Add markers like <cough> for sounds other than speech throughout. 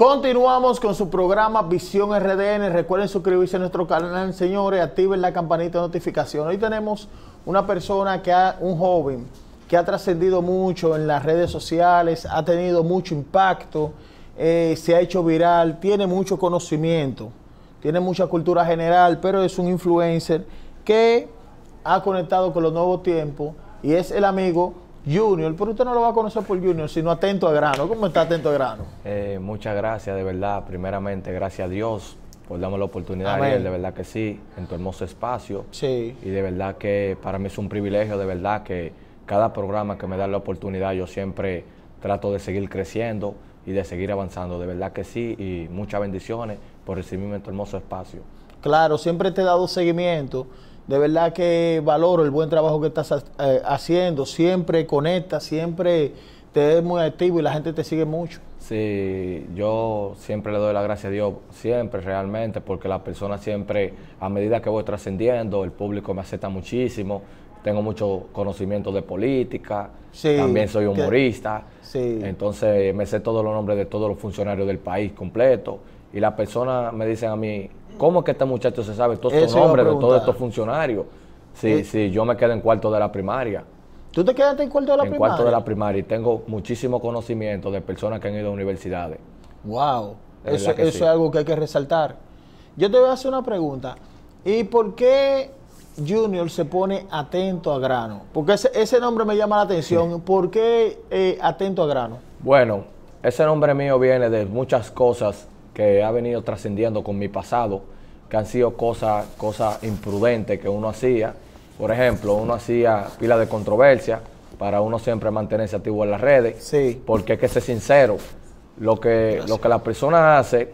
Continuamos con su programa Visión RDN. Recuerden suscribirse a nuestro canal, señores. Activen la campanita de notificación. Hoy tenemos una persona que ha, un joven que ha trascendido mucho en las redes sociales, ha tenido mucho impacto, eh, se ha hecho viral, tiene mucho conocimiento, tiene mucha cultura general, pero es un influencer que ha conectado con los nuevos tiempos y es el amigo Junior, pero usted no lo va a conocer por Junior, sino atento a grano. ¿Cómo está atento a grano? Eh, muchas gracias, de verdad. Primeramente, gracias a Dios por darme la oportunidad, de verdad que sí, en tu hermoso espacio. Sí. Y de verdad que para mí es un privilegio, de verdad que cada programa que me da la oportunidad, yo siempre trato de seguir creciendo y de seguir avanzando. De verdad que sí, y muchas bendiciones por recibirme en tu hermoso espacio. Claro, siempre te he dado seguimiento de verdad que valoro el buen trabajo que estás eh, haciendo. Siempre conectas, siempre te ves muy activo y la gente te sigue mucho. Sí, yo siempre le doy la gracia a Dios, siempre realmente, porque la persona siempre, a medida que voy trascendiendo, el público me acepta muchísimo. Tengo mucho conocimiento de política, también soy humorista, entonces me sé todos los nombres de todos los funcionarios del país completo y las personas me dicen a mí, ¿Cómo es que este muchacho se sabe todos estos nombres de todos estos funcionarios? Sí, eh, sí, yo me quedé en cuarto de la primaria. ¿Tú te quedaste en cuarto de la primaria? En cuarto de la primaria y tengo muchísimo conocimiento de personas que han ido a universidades. ¡Wow! eso, es algo que hay que resaltar. Yo te voy a hacer una pregunta. ¿Y por qué Junior se pone atento a grano? Porque ese, ese nombre me llama la atención. ¿Por qué eh, atento a grano? Bueno, ese nombre mío viene de muchas cosas que ha venido trascendiendo con mi pasado, que han sido cosas cosas imprudentes que uno hacía. Por ejemplo, uno hacía pila de controversia para uno siempre mantenerse activo en las redes. Sí. Porque hay que ser sincero. Lo que, lo que la persona hace,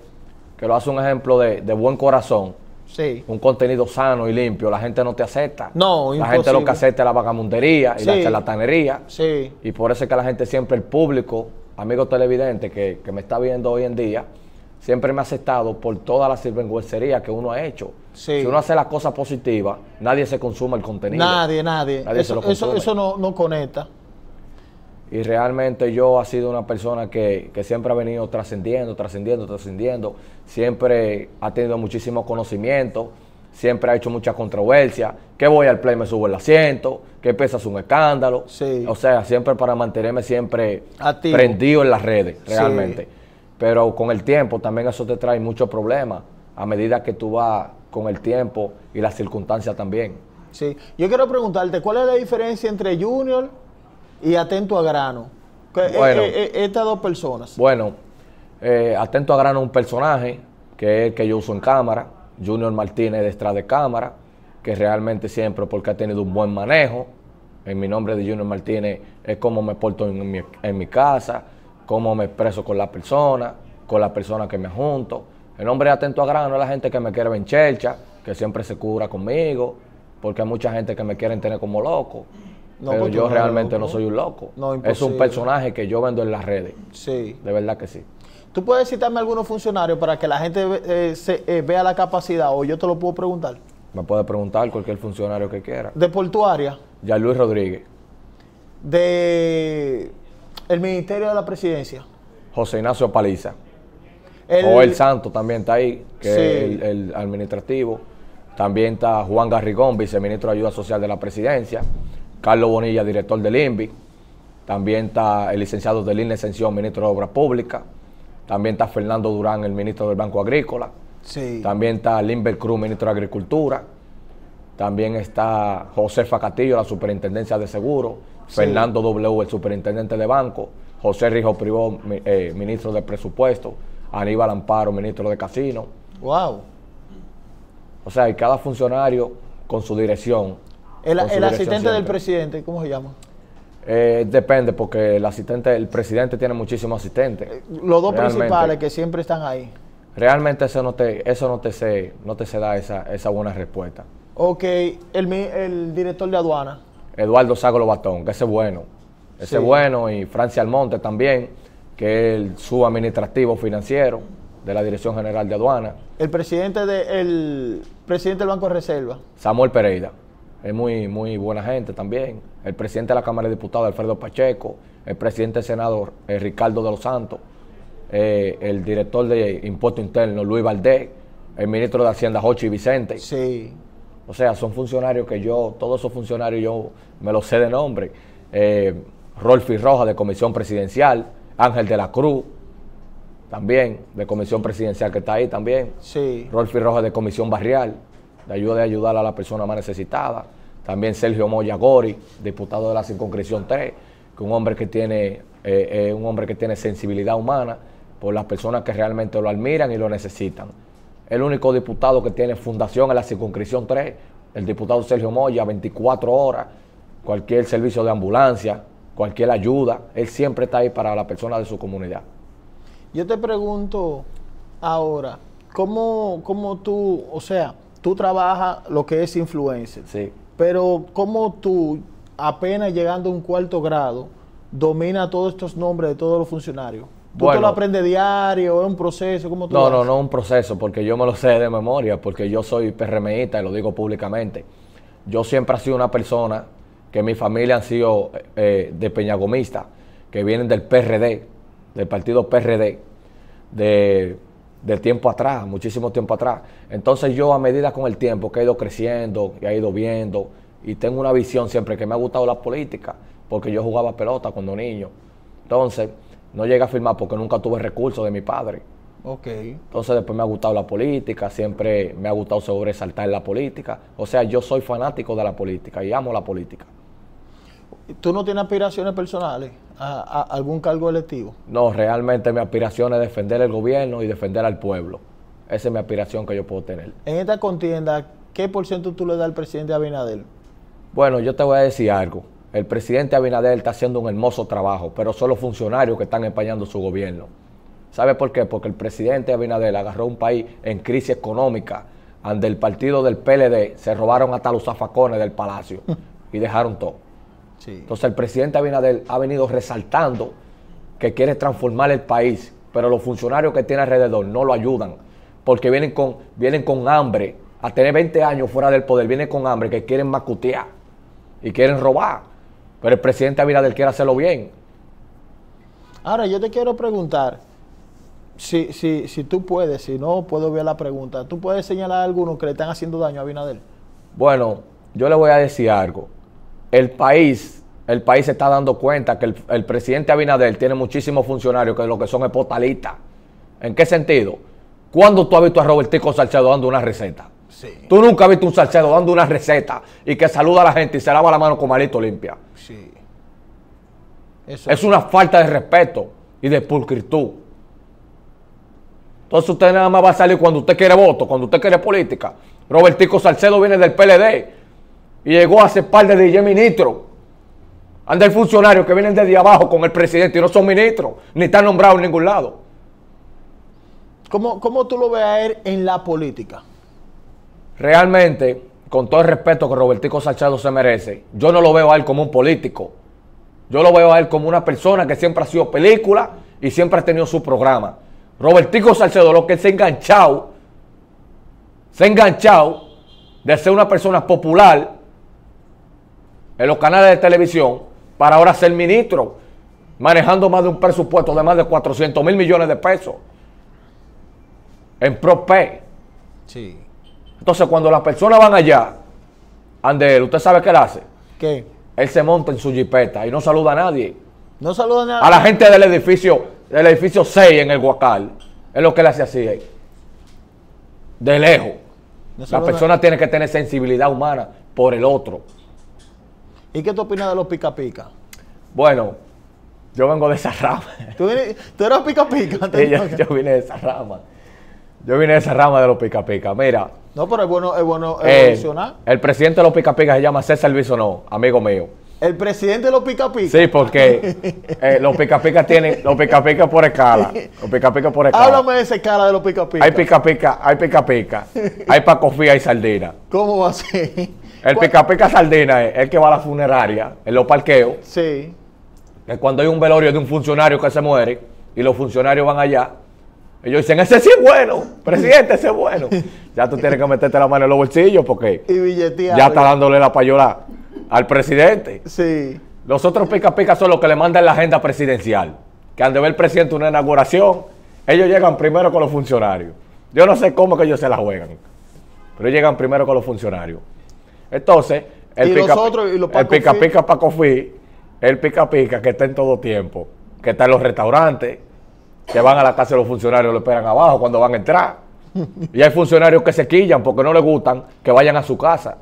que lo hace un ejemplo de, buen corazón, Sí. un contenido sano y limpio, la gente no te acepta. No, La gente lo que acepta es la vagamundería y la charlatanería. Sí. Y por eso es que la gente siempre, el público, amigo televidente que, que me está viendo hoy en día, siempre me ha aceptado por toda la sinvergüencería que uno ha hecho. Si uno hace las cosas positivas, nadie se consuma el contenido. Nadie, nadie. eso, lo eso, no, conecta. Y realmente yo ha sido una persona que, siempre ha venido trascendiendo, trascendiendo, trascendiendo. Siempre ha tenido muchísimo conocimiento siempre ha hecho mucha controversia, que voy al play me subo el asiento, que pesas un escándalo. O sea, siempre para mantenerme siempre prendido en las redes, realmente. Pero con el tiempo también eso te trae muchos problemas a medida que tú vas con el tiempo y las circunstancias también. Sí, yo quiero preguntarte, ¿cuál es la diferencia entre junior y atento a grano? Eh, eh, eh, estas dos personas. Bueno, atento a grano es un personaje que es el que yo uso en cámara, Junior Martínez detrás de cámara, que realmente siempre porque ha tenido un buen manejo. En mi nombre de Junior Martínez es como me porto en mi, en mi casa, cómo me expreso con la persona, con la persona que me junto. El hombre atento a grano es la gente que me quiere ver en que siempre se cura conmigo, porque hay mucha gente que me quieren tener como loco. pero yo realmente no soy un loco. No, es un personaje que yo vendo en las redes. Sí. De verdad que sí. ¿Tú puedes citarme algunos funcionarios para que la gente eh, se, eh, vea la capacidad o yo te lo puedo preguntar? Me puede preguntar cualquier funcionario que quiera. ¿De portuaria? Ya Luis Rodríguez. ¿De el Ministerio de la Presidencia. José Ignacio Paliza. El, Joel Santos también está ahí, que es el, administrativo. También está Juan Garrigón, viceministro de Ayuda Social de la Presidencia. Carlos Bonilla, director del INVI. También está el licenciado del INE ministro de Obras Públicas. También está Fernando Durán, el ministro del Banco Agrícola. Sí. También está Limber Cruz, ministro de Agricultura. También está José Facatillo, la superintendencia de Seguros Fernando W., el superintendente de banco, José Rijo Privó, eh, ministro de presupuesto, Aníbal Amparo, ministro de casino. ¡Wow! O sea, y cada funcionario con su dirección. ¿El, asistente del presidente, cómo se llama? Eh, depende, porque el asistente, el presidente tiene muchísimos asistentes. Eh, los dos principales que siempre están ahí. Realmente eso no te, eso no te se, no te da esa, esa buena respuesta. Ok, el, el director de aduana. Eduardo Sago Batón, que ese es bueno. Ese es bueno, y Francia Almonte también, que es el subadministrativo financiero de la Dirección General de Aduana. El presidente, de, el presidente del Banco de Reserva. Samuel Pereira. Es muy, muy buena gente también. El presidente de la Cámara de Diputados, Alfredo Pacheco. El presidente del Senado, eh, Ricardo de los Santos. Eh, el director de Impuesto Interno, Luis Valdés. El ministro de Hacienda, Jochi Vicente. Sí. O sea, son funcionarios que yo, todos esos funcionarios yo me los sé de nombre. Eh, Rolfi Roja de Comisión Presidencial, Ángel de la Cruz, también de Comisión Presidencial que está ahí también. Sí. Rolfi Rojas de Comisión Barrial, de ayuda de ayudar a la persona más necesitada. También Sergio Moya Gori, diputado de la circunscripción 3, que un hombre que tiene, eh, eh, un hombre que tiene sensibilidad humana por las personas que realmente lo admiran y lo necesitan el único diputado que tiene fundación en la circunscripción 3, el diputado Sergio Moya, 24 horas, cualquier servicio de ambulancia, cualquier ayuda, él siempre está ahí para la persona de su comunidad. Yo te pregunto ahora, ¿cómo, cómo tú, o sea, tú trabajas lo que es influencer? Sí. Pero ¿cómo tú, apenas llegando a un cuarto grado, domina todos estos nombres de todos los funcionarios? ¿Tú te lo aprendes diario? ¿Es un proceso? como tú no, no, no es un proceso, porque yo me lo sé de memoria, porque yo soy PRMista y lo digo públicamente. Yo siempre he sido una persona que mi familia han sido eh, de peñagomista que vienen del PRD, del partido PRD, de, de, tiempo atrás, muchísimo tiempo atrás. Entonces yo a medida con el tiempo que he ido creciendo y he ido viendo, y tengo una visión siempre que me ha gustado la política, porque yo jugaba pelota cuando niño. Entonces, no llegué a firmar porque nunca tuve recursos de mi padre. Ok. Entonces después me ha gustado la política, siempre me ha gustado sobresaltar la política. O sea, yo soy fanático de la política y amo la política. ¿Tú no tienes aspiraciones personales a, algún cargo electivo? No, realmente mi aspiración es defender el gobierno y defender al pueblo. Esa es mi aspiración que yo puedo tener. En esta contienda, ¿qué por ciento tú le das al presidente Abinader? Bueno, yo te voy a decir algo. El presidente Abinadel está haciendo un hermoso trabajo, pero son los funcionarios que están empañando su gobierno. ¿Sabe por qué? Porque el presidente Abinader agarró un país en crisis económica. donde el partido del PLD se robaron hasta los zafacones del palacio <laughs> y dejaron todo. Entonces el presidente Abinader ha venido resaltando que quiere transformar el país, pero los funcionarios que tiene alrededor no lo ayudan, porque vienen con, vienen con hambre, a tener 20 años fuera del poder, vienen con hambre, que quieren macutear y quieren robar. Pero el presidente Abinader quiere hacerlo bien. Ahora, yo te quiero preguntar, si, si tú puedes, si no, puedo ver la pregunta. ¿Tú puedes señalar a algunos que le están haciendo daño a Abinader? Bueno, yo le voy a decir algo. El país, el país se está dando cuenta que el, presidente Abinader tiene muchísimos funcionarios que lo que son es ¿En qué sentido? ¿Cuándo tú has visto a Robertico Salcedo dando una receta? Tú nunca has visto un Salcedo dando una receta y que saluda a la gente y se lava la mano con malito limpia. Sí. es una falta de respeto y de pulcritud. Entonces usted nada más va a salir cuando usted quiere voto, cuando usted quiere política. Robertico Salcedo viene del PLD y llegó a ser par de DJ ministro. Anda el funcionarios que vienen desde abajo con el presidente y no son ministros, ni están nombrados en ningún lado. ¿Cómo, cómo tú lo ves a él en la política? Realmente, con todo el respeto que Robertico Salcedo se merece, yo no lo veo a él como un político. Yo lo veo a él como una persona que siempre ha sido película y siempre ha tenido su programa. Robertico Salcedo, lo que se ha enganchado, se ha enganchado de ser una persona popular en los canales de televisión para ahora ser ministro, manejando más de un presupuesto de más de 400 mil millones de pesos en ProP. Sí. Entonces, cuando las personas van allá, Ander, ¿usted sabe qué él hace? ¿Qué? Él se monta en su jipeta y no saluda a nadie. No saluda a nadie. A la gente del edificio, del edificio 6 en el Huacal. Es lo que le hace así. Ahí. De lejos. la persona tiene que tener sensibilidad humana por el otro. ¿Y qué tú opinas de los pica pica? Bueno, yo vengo de esa rama. ¿Tú, eras pica pica? <laughs> yo, yo, vine de esa rama. Yo vine de esa rama de los pica pica. Mira, no, pero es bueno, es bueno El, presidente de los Pica Pica se llama César no, amigo mío. ¿El presidente de los Pica Pica? Sí, porque eh, los Pica Pica tienen los Pica Pica por escala. Los Pica Pica por escala. Háblame de esa escala de los Pica Pica. Hay Pica Pica, hay Pica Pica, hay Pacofía y Sardina. ¿Cómo va a El Pica Pica Sardina es el que va a la funeraria, en los parqueos. Sí. Es cuando hay un velorio de un funcionario que se muere y los funcionarios van allá ellos dicen, ese sí es bueno, presidente, ese es bueno. <laughs> Ya tú tienes que meterte la mano en los bolsillos porque ya está dándole la payola al presidente. Sí. Los otros pica pica son los que le mandan la agenda presidencial. Que han de ver el presidente una inauguración, ellos llegan primero con los funcionarios. Yo no sé cómo que ellos se la juegan, pero llegan primero con los funcionarios. Entonces, el pica, el pica pica Paco Fí, el pica pica que está en todo tiempo, que está en los restaurantes, que van a la casa de los funcionarios, lo esperan abajo cuando van a entrar. Y hay funcionarios que se quillan porque no les gustan que vayan a su casa.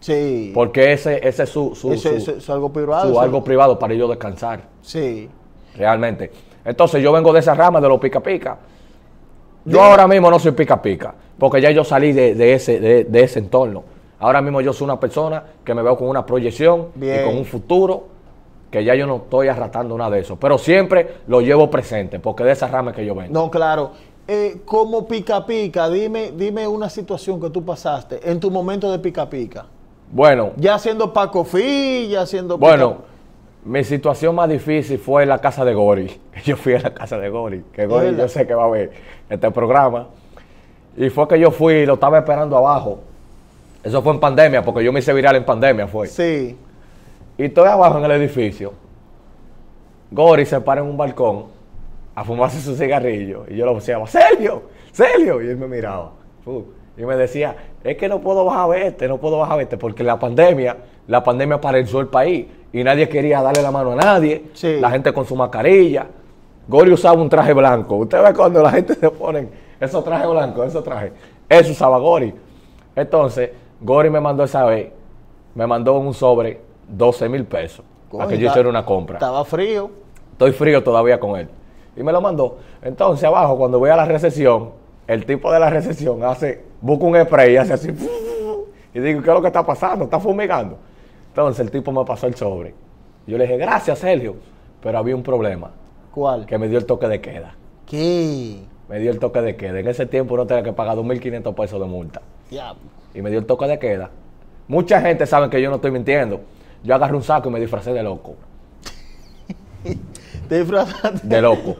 Sí. Porque ese, ese es su, su, algo privado. Su algo privado para ellos descansar. Sí. Realmente. Entonces yo vengo de esa rama de los pica pica. Yo ahora mismo no soy pica pica, porque ya yo salí de, ese, de, ese entorno. Ahora mismo yo soy una persona que me veo con una proyección y con un futuro que ya yo no estoy arrastrando nada de eso, Pero siempre lo llevo presente, porque de esa rama que yo vengo. No, claro. Eh, como pica pica, dime, dime una situación que tú pasaste en tu momento de pica pica. Bueno. Ya siendo Paco Fi, ya siendo. Bueno, mi situación más difícil fue en la casa de Gori. <laughs> Yo fui a la casa de Gori, que Gori yo sé que va a ver este programa. Y fue que yo fui, lo estaba esperando abajo. Eso fue en pandemia, porque yo me hice viral en pandemia, fue. Sí. Y estoy abajo en el edificio. Gori se para en un balcón a fumarse su cigarrillo. Y yo lo decía, ¿serio? ¿serio? Y él me miraba. y me decía, es que no puedo bajar a verte, no puedo bajar a verte, porque la pandemia, la pandemia apareció el país. Y nadie quería darle la mano a nadie. La gente con su mascarilla. Gori usaba un traje blanco. Usted ve cuando la gente se ponen esos trajes blancos, esos trajes. Eso usaba Gori. Entonces, Gori me mandó esa vez, me mandó un sobre 12 mil pesos para que yo hiciera una compra. Estaba frío. Estoy frío todavía con él. Y me lo mandó. Entonces, abajo, cuando voy a la recesión, el tipo de la recesión hace, busca un spray y hace así. Y digo, ¿qué es lo que está pasando? Está fumigando. Entonces, el tipo me pasó el sobre. Yo le dije, gracias, Sergio. Pero había un problema. ¿Cuál? Que me dio el toque de queda. ¿Qué? Me dio el toque de queda. En ese tiempo no tenía que pagar 2.500 pesos de multa. Y me dio el toque de queda. Mucha gente sabe que yo no estoy mintiendo. Yo agarré un saco y me disfrazé de loco. <laughs> ¿Te disfrazaste? De loco.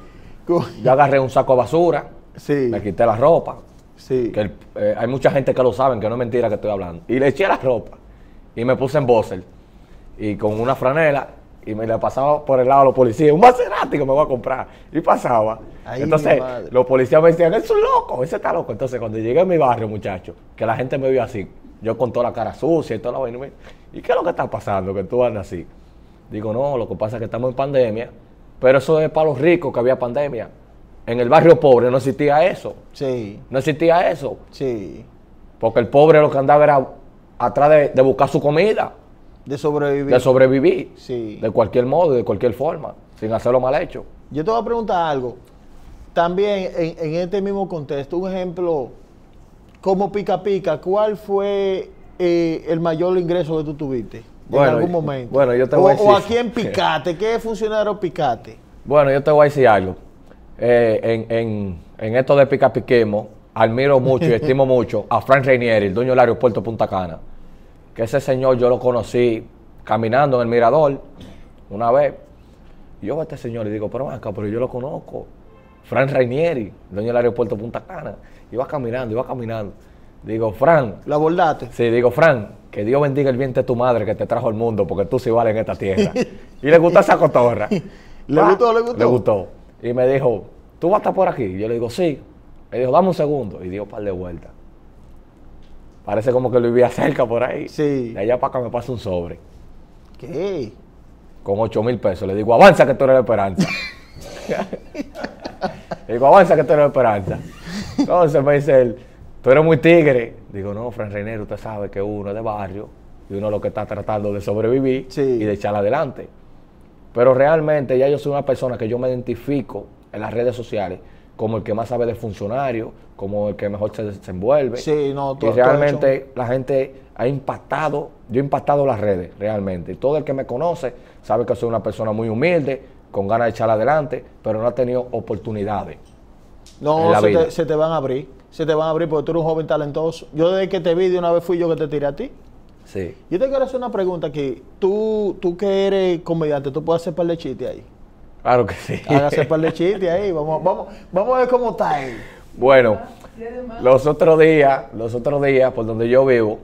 Yo agarré un saco de basura, sí. me quité la ropa. Sí. Que eh, hay mucha gente que lo saben, que no es mentira que estoy hablando. Y le eché la ropa. Y me puse en bóser. Y con una franela. Y me la pasaba por el lado a los policías. Un macerati me voy a comprar. Y pasaba. Entonces, los policías me decían, es loco, ese está loco. Entonces, cuando llegué a mi barrio, muchachos, que la gente me vio así, yo con toda la cara sucia y toda la vaina. ¿Y qué es lo que está pasando que tú andas así? Digo, no, lo que pasa es que estamos en pandemia, pero eso es para los ricos que había pandemia. En el barrio pobre no existía eso. Sí. No existía eso. Sí. Porque el pobre lo que andaba era atrás de, buscar su comida. De sobrevivir. De sobrevivir. Sí. De cualquier modo, de cualquier forma, sin hacerlo mal hecho. Yo te voy a preguntar algo. También en este mismo contexto, un ejemplo como pica pica, ¿cuál fue eh, el mayor ingreso que tú tuviste en algún momento? Bueno, yo te voy a decir. ¿O a quién Picate, ¿Qué funcionario picate? Bueno, yo te voy a decir algo. Eh, en, en, en, esto de pica piquemos, admiro mucho y <laughs> estimo mucho a Frank Reinieri, el dueño del aeropuerto Punta Cana. Que ese señor yo lo conocí caminando en el mirador una vez. Yo a este señor le digo, pero acá, pero yo lo conozco. Frank Reinieri, dueño del aeropuerto Punta Cana. Iba caminando, iba caminando. Digo, Fran. ¿La abordaste? Sí, digo, Fran, que Dios bendiga el vientre de tu madre que te trajo al mundo, porque tú sí vales en esta tierra. <laughs> y le gustó esa cotorra. <laughs> ¿Le ah, gustó, le gustó? Le gustó. Y me dijo, ¿tú vas a estar por aquí? yo le digo, sí. Me dijo, dame un segundo. Y dio un par de vueltas. Parece como que lo vivía cerca por ahí. Sí. De allá para acá me pasa un sobre. ¿Qué? Con 8 mil pesos. Le digo, avanza que tú eres la esperanza. <laughs> le digo, avanza que tú eres la esperanza. Entonces me dice él, tú eres muy tigre. Digo, no, Fran Reinero, usted sabe que uno es de barrio y uno es lo que está tratando de sobrevivir y de echar adelante. Pero realmente ya yo soy una persona que yo me identifico en las redes sociales como el que más sabe de funcionarios, como el que mejor se desenvuelve. Y realmente la gente ha impactado, yo he impactado las redes, realmente. Y todo el que me conoce sabe que soy una persona muy humilde, con ganas de echar adelante, pero no ha tenido oportunidades. No, se te, van a abrir. Se te van a abrir porque tú eres un joven talentoso. Yo desde que te vi de una vez fui yo que te tiré a ti. Sí. Yo te quiero hacer una pregunta aquí. Tú, tú que eres comediante, ¿tú puedes hacer par de ahí? Claro que sí. Hágase par de chiste ahí. Vamos, a ver cómo está ahí. Bueno, ah, los otros días, los otros días, por donde yo vivo,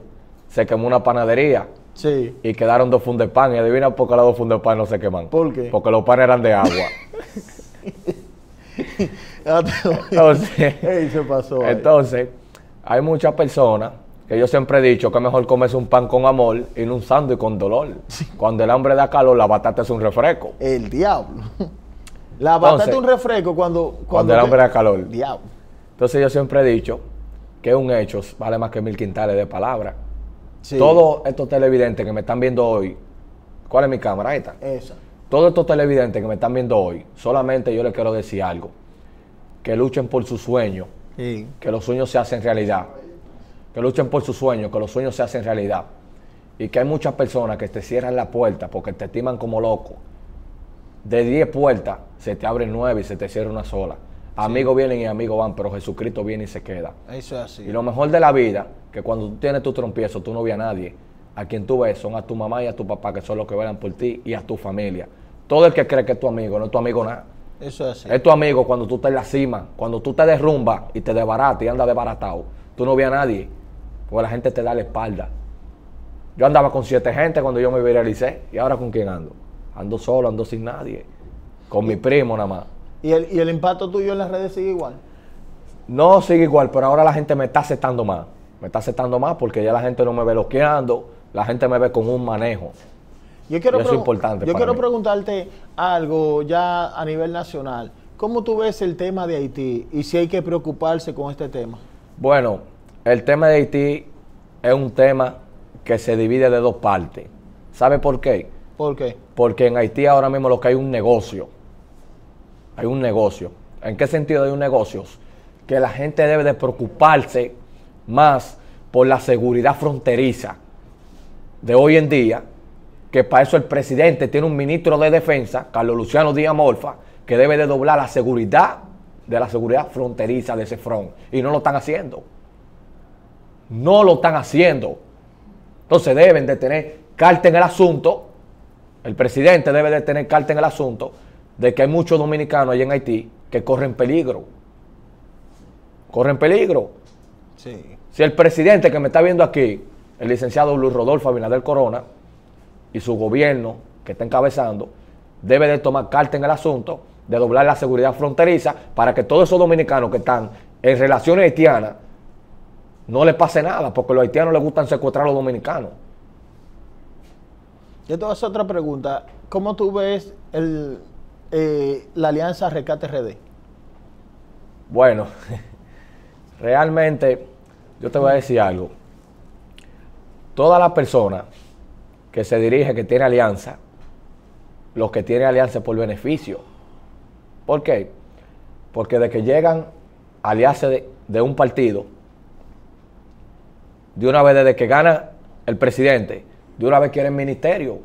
se quemó una panadería. Sí. Y quedaron dos fundes pan. Y adivina por qué los dos fundes pan no se queman. ¿Por qué? Porque los panes eran de agua. <laughs> <laughs> Ah, entonces, hay muchas personas que yo siempre he dicho que mejor comerse un pan con amor y no un sándwich con dolor. Cuando el hambre da calor, la batata es un refresco. El diablo. La batata es un refresco cuando... Cuando, el hambre da calor. El diablo. Entonces yo siempre he dicho que un hecho vale más que mil quintales de palabras. Todos estos televidentes que me están viendo hoy, ¿cuál es mi cámara? Ahí está. Esa todos estos televidentes que me están viendo hoy, solamente yo les quiero decir algo. Que luchen por sus sueño Que los sueños se hacen realidad. Que luchen por sus sueño que los sueños se hacen realidad. Y que hay muchas personas que te cierran la puerta porque te estiman como loco. De 10 puertas se te abren 9 y se te cierra una sola. Amigos vienen y amigos van, pero Jesucristo viene y se queda. Eso así. Y lo mejor de la vida, que cuando tú tienes tu trompiezo, tú no ves a nadie. A quien tú ves son a tu mamá y a tu papá, que son los que velan por ti, y a tu familia. Todo el que cree que es tu amigo, no es tu amigo nada. Eso es así. Es tu amigo cuando tú estás en la cima, cuando tú te derrumbas y te desbaratas y andas desbaratado. Tú no ves a nadie, porque la gente te da la espalda. Yo andaba con siete gente cuando yo me viralicé. ¿Y ahora con quién ando? Ando solo, ando sin nadie. Con mi primo nada más. ¿Y el, impacto tuyo en las redes sigue igual? No sigue igual, pero ahora la gente me está aceptando más. Me está aceptando más porque ya la gente no me ve bloqueando, la gente me ve con un manejo. Yo quiero, preguntarte algo ya a nivel nacional. ¿Cómo tú ves el tema de Haití y si hay que preocuparse con este tema? Bueno, el tema de Haití es un tema que se divide de dos partes. ¿Sabe por qué? ¿Por qué? Porque en Haití ahora mismo lo que hay un negocio. Hay un negocio. ¿En qué sentido hay un negocio? Que la gente debe de preocuparse más por la seguridad fronteriza de hoy en día que para eso el presidente tiene un ministro de defensa, Carlos Luciano Díaz Morfa, que debe de doblar la seguridad de la seguridad fronteriza de ese front. Y no lo están haciendo. No lo están haciendo. Entonces deben de tener carta en el asunto. El presidente debe de tener carta en el asunto de que hay muchos dominicanos allá en Haití que corren peligro. Corren peligro. Si el presidente que me está viendo aquí, el licenciado Luis Rodolfo Abinader Corona, y su gobierno que está encabezando debe de tomar carta en el asunto, de doblar la seguridad fronteriza para que todos esos dominicanos que están en relaciones haitianas no les pase nada, porque los haitianos les gustan secuestrar a los dominicanos. y te voy otra pregunta. ¿Cómo tú ves el, eh, la alianza Rescate RD? Bueno, <laughs> realmente yo te voy a decir algo. Todas las personas que se dirige, que tiene alianza, los que tienen alianza por beneficio. ¿Por qué? Porque de que llegan alianzas de, un partido, de una vez desde que gana el presidente, de una vez quieren ministerio.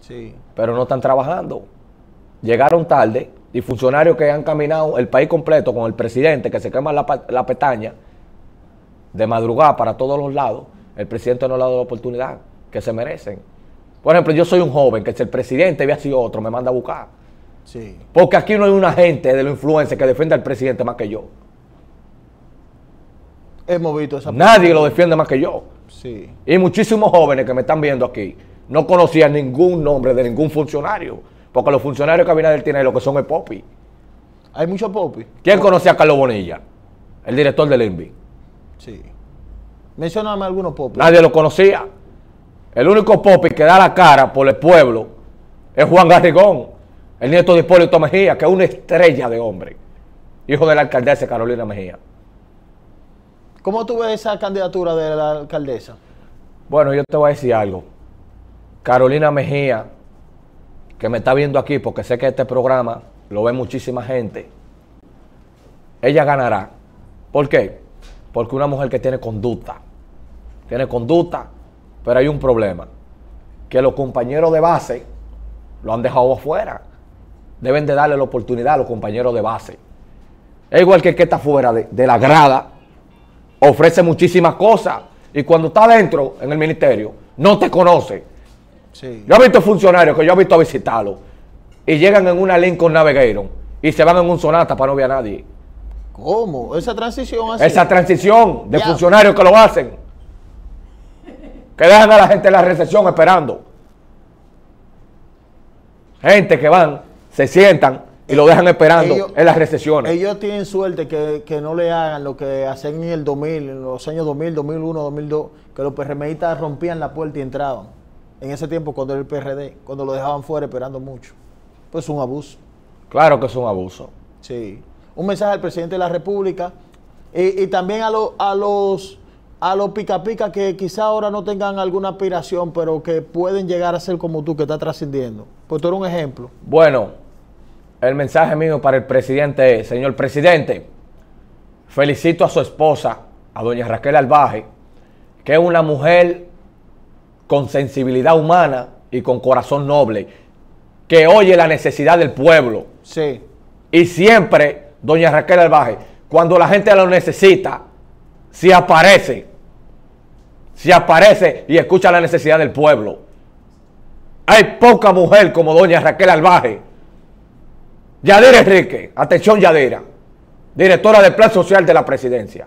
Sí. Pero no están trabajando. Llegaron tarde y funcionarios que han caminado el país completo con el presidente, que se quema la, la pestaña, de madrugada para todos los lados, el presidente no le ha dado la oportunidad que se merecen. Por ejemplo, yo soy un joven que si el presidente hubiera sido otro, me manda a buscar. Sí. Porque aquí no hay una gente de lo influencia que defienda al presidente más que yo. Hemos visto esa Nadie lo defiende más que yo. Sí. Y muchísimos jóvenes que me están viendo aquí no conocían ningún nombre de ningún funcionario. Porque los funcionarios que del tiene lo que son el popi. Hay muchos popi. ¿Quién conocía a Carlos Bonilla? El director del INVI. Sí. Mencioname algunos popis. Nadie lo conocía. El único popi que da la cara por el pueblo es Juan Garrigón, el nieto de Hipólito Mejía, que es una estrella de hombre, hijo de la alcaldesa Carolina Mejía. ¿Cómo tú ves esa candidatura de la alcaldesa? Bueno, yo te voy a decir algo. Carolina Mejía, que me está viendo aquí porque sé que este programa lo ve muchísima gente, ella ganará. ¿Por qué? Porque una mujer que tiene conducta, tiene conducta, pero hay un problema, que los compañeros de base lo han dejado afuera. Deben de darle la oportunidad a los compañeros de base. Es igual que el que está fuera de, la grada, ofrece muchísimas cosas. Y cuando está adentro en el ministerio, no te conoce. Yo he visto funcionarios que yo he visto a visitarlos y llegan en una Lincoln Navigator y se van en un Sonata para no ver a nadie. ¿Cómo? Esa transición Esa transición de funcionarios que lo hacen que dejan a la gente en la recepción esperando. Gente que van, se sientan y lo dejan esperando en las recesiones. Ellos tienen suerte que, no le hagan lo que hacen en el 2000, en los años 2000, 2001, 2002, que los PRMistas rompían la puerta y entraban. En ese tiempo cuando era el PRD, cuando lo dejaban fuera esperando mucho. Pues es un abuso. Claro que es un abuso. Sí. Un mensaje al presidente de la República y, también a, a los a los pica pica que quizá ahora no tengan alguna aspiración, pero que pueden llegar a ser como tú, que está trascendiendo? Pues tú eres un ejemplo. Bueno, el mensaje mío para el presidente es, señor presidente, felicito a su esposa, a doña Raquel Albaje, que es una mujer con sensibilidad humana y con corazón noble, que oye la necesidad del pueblo. Sí. Y siempre, doña Raquel Albaje, cuando la gente lo necesita, si aparece se aparece y escucha la necesidad del pueblo. Hay poca mujer como doña Raquel Albaje. Yadira Enrique, atención Yadira, directora del Plan Social de la Presidencia.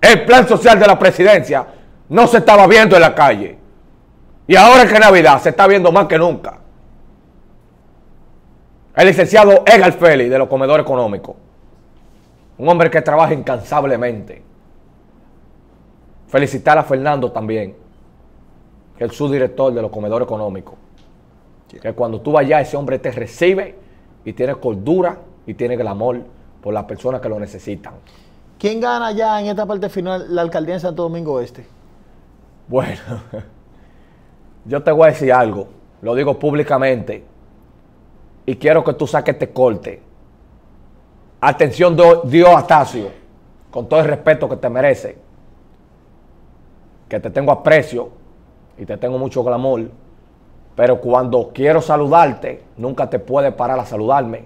El Plan Social de la Presidencia no se estaba viendo en la calle. Y ahora que Navidad se está viendo más que nunca. El licenciado Egal Feli de los Comedores Económicos. Un hombre que trabaja incansablemente Felicitar a Fernando también, el subdirector de los comedores económicos. Que cuando tú vayas, ese hombre te recibe y tiene cordura y tiene el amor por las personas que lo necesitan. ¿Quién gana ya en esta parte final la alcaldía de Santo Domingo Este? Bueno, <laughs> yo te voy a decir algo, lo digo públicamente, y quiero que tú saques este corte. Atención, Dios Atacio, con todo el respeto que te merece que te tengo aprecio y te tengo mucho glamour, pero cuando quiero saludarte, nunca te puede parar a saludarme,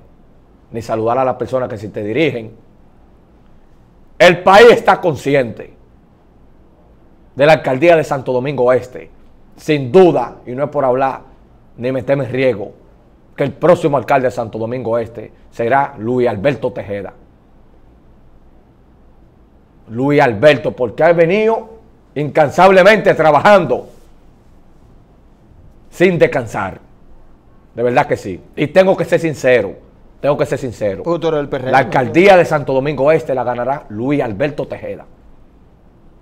ni saludar a las personas que se te dirigen. El país está consciente de la alcaldía de Santo Domingo Este, sin duda, y no es por hablar ni meterme en riesgo, que el próximo alcalde de Santo Domingo Este será Luis Alberto Tejeda. Luis Alberto, porque ha venido incansablemente trabajando, sin descansar. De verdad que sí. Y tengo que ser sincero, tengo que ser sincero. La alcaldía de Santo Domingo Este la ganará Luis Alberto Tejeda.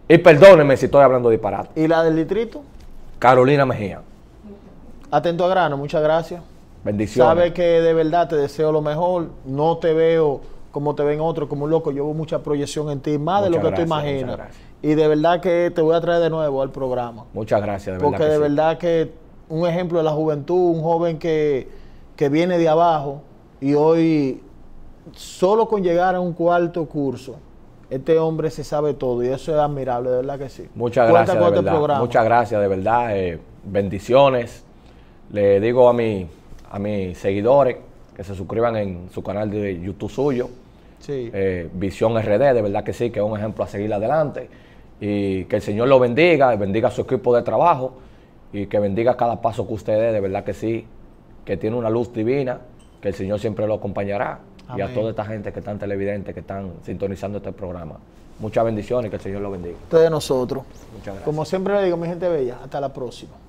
Y perdónenme si estoy hablando de disparate. ¿Y la del distrito? Carolina Mejía. Atento a grano, muchas gracias. Bendiciones. Sabes que de verdad te deseo lo mejor. No te veo como te ven otros, como un loco. Yo veo mucha proyección en ti, más de lo que tú imaginas. Y de verdad que te voy a traer de nuevo al programa. Muchas gracias, de verdad. Porque de verdad que un ejemplo de la juventud, un joven que, viene de abajo y hoy solo con llegar a un cuarto curso, este hombre se sabe todo y eso es admirable, de verdad que sí. Muchas gracias. Este Muchas gracias, de verdad. Eh, bendiciones. Le digo a, mi, a mis seguidores que se suscriban en su canal de YouTube suyo. Eh, Visión RD, de verdad que sí, que es un ejemplo a seguir adelante y que el Señor lo bendiga, bendiga a su equipo de trabajo y que bendiga cada paso que ustedes de verdad que sí, que tiene una luz divina, que el Señor siempre lo acompañará y a toda esta gente que están Televidente, que están sintonizando este programa. Muchas bendiciones, y que el Señor lo bendiga. Ustedes nosotros. Muchas gracias. Como siempre le digo, mi gente bella, hasta la próxima.